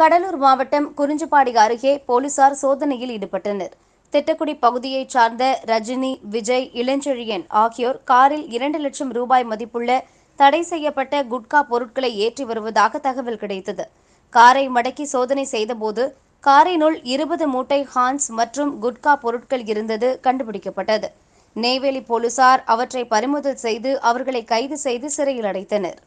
கடலூர் மாவட்டம் குறிஞ்சிப்பாடி அருகே போலீசார் சோதனையில் ஈடுபட்டனர் திட்டக்குடி பகுதியைச் சார்ந்த ரஜினி விஜய் இளஞ்செழியன் ஆகியோர் காரில் இரண்டு லட்சம் ரூபாய் மதிப்புள்ள தடை செய்யப்பட்ட குட்கா பொருட்களை ஏற்றி வருவதாக தகவல் கிடைத்தது காரை மடக்கி சோதனை செய்தபோது காரினுள் இருபது மூட்டை ஹான்ஸ் மற்றும் குட்கா பொருட்கள் இருந்தது கண்டுபிடிக்கப்பட்டது நெய்வேலி போலீசார் அவற்றை பறிமுதல் செய்து அவர்களை கைது செய்து சிறையில் அடைத்தனர்